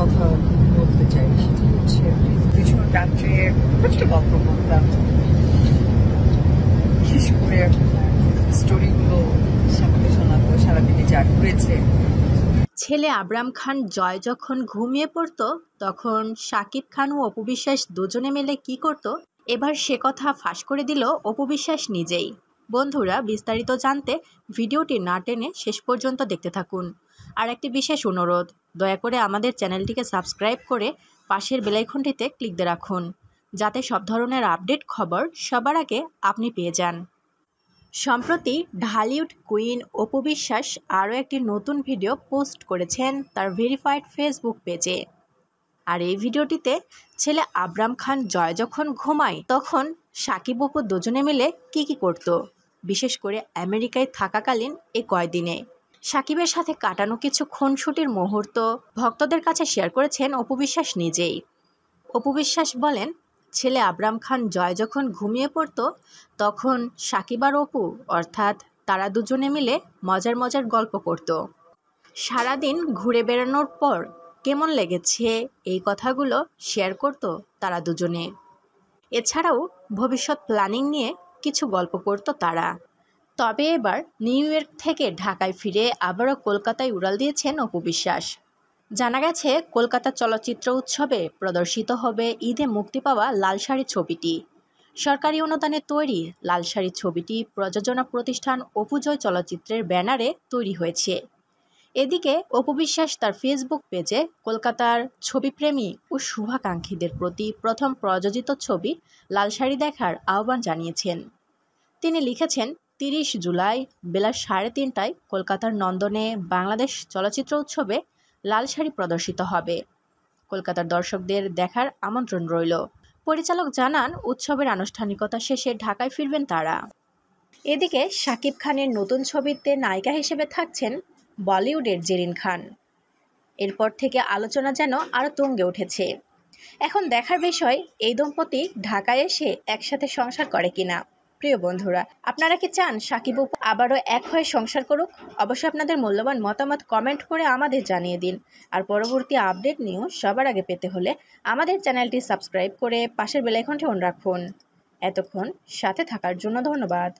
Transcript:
কথা বলতে চাই সেটি হচ্ছে কিছু গল্প বিশেষ করে স্টোরিগুলো সামনে শোনাবো সারাদিনে যা ঘুরেছে ছেলে আবরাম খান জয় যখন ঘুমিয়ে পড়তো তখন সাকিব খান ও অপু বিশ্বাস দুজনে মিলে কি করত এবার সে কথা ফাঁস করে দিল অপু বিশ্বাস নিজেই বন্ধুরা বিস্তারিত জানতে ভিডিওটি না টেনে শেষ পর্যন্ত দেখতে থাকুন আর একটি বিশেষ অনুরোধ দয়া করে আমাদের চ্যানেলটিকে সাবস্ক্রাইব করে পাশের বেলাইকনটিতে ক্লিক দিয়ে রাখুন যাতে সব ধরনের আপডেট খবর সবার আগে আপনি পেয়ে যান সম্প্রতি ঢালিউড কুইন অপু বিশ্বাস আরও একটি নতুন ভিডিও পোস্ট করেছেন তার ভেরিফাইড ফেসবুক পেজে আর এই ভিডিওটিতে ছেলে আবরাম খান জয় যখন ঘুমায় তখন সাকিব অপু দুজনে মিলে কি কি করতো বিশেষ করে আমেরিকায় থাকাকালীন এ কয়দিনে সাকিবের সাথে কাটানো কিছু খুনসুটির মুহূর্ত ভক্তদের কাছে শেয়ার করেছেন অপু বিশ্বাস নিজেই অপু বিশ্বাস বলেন ছেলে আবরাম খান জয় যখন ঘুমিয়ে পড়ত তখন সাকিব আর অপু অর্থাৎ তারা দুজনে মিলে মজার মজার গল্প করত সারাদিন ঘুরে বেড়ানোর পর কেমন লেগেছে এই কথাগুলো শেয়ার করত তারা দুজনে এছাড়াও ভবিষ্যৎ প্ল্যানিং নিয়ে কিছু গল্প করত তারা তবে এবার নিউ ইয়র্ক থেকে ঢাকায় ফিরে আবারও কলকাতায় উড়াল দিয়েছেন অপু বিশ্বাস জানা গেছে কলকাতা চলচ্চিত্র উৎসবে প্রদর্শিত হবে ঈদে মুক্তি পাওয়া লাল ছবিটি সরকারি অনুদানে তৈরি লাল ছবিটি প্রযোজনা প্রতিষ্ঠান অপুজয় চলচ্চিত্রের ব্যানারে তৈরি হয়েছে এদিকে অপু বিশ্বাস তার ফেসবুক পেজে কলকাতার ছবিপ্রেমী ও শুভাকাঙ্ক্ষীদের প্রতি প্রথম প্রযোজিত ছবি লাল শাড়ি দেখার আহ্বান জানিয়েছেন তিনি লিখেছেন তিরিশ জুলাই বেলা সাড়ে তিনটায় কলকাতার নন্দনে বাংলাদেশ চলচ্চিত্র উৎসবে লাল শাড়ি প্রদর্শিত হবে কলকাতার দর্শকদের দেখার আমন্ত্রণ রইল পরিচালক জানান উৎসবের আনুষ্ঠানিকতা শেষে ঢাকায় ফিরবেন তারা এদিকে শাকিব খানের নতুন ছবিতে নায়িকা হিসেবে থাকছেন বলিউডের জেরিন খান এরপর থেকে আলোচনা যেন আরও তুঙ্গে উঠেছে এখন দেখার বিষয় এই দম্পতি ঢাকায় এসে একসাথে সংসার করে কিনা প্রিয় বন্ধুরা আপনারা কি চান সাকিব আবারও এক হয়ে সংসার করুক অবশ্যই আপনাদের মূল্যবান মতামত কমেন্ট করে আমাদের জানিয়ে দিন আর পরবর্তী আপডেট নিয়েও সবার আগে পেতে হলে আমাদের চ্যানেলটি সাবস্ক্রাইব করে পাশের বেলাইকনটি অন রাখুন এতক্ষণ সাথে থাকার জন্য ধন্যবাদ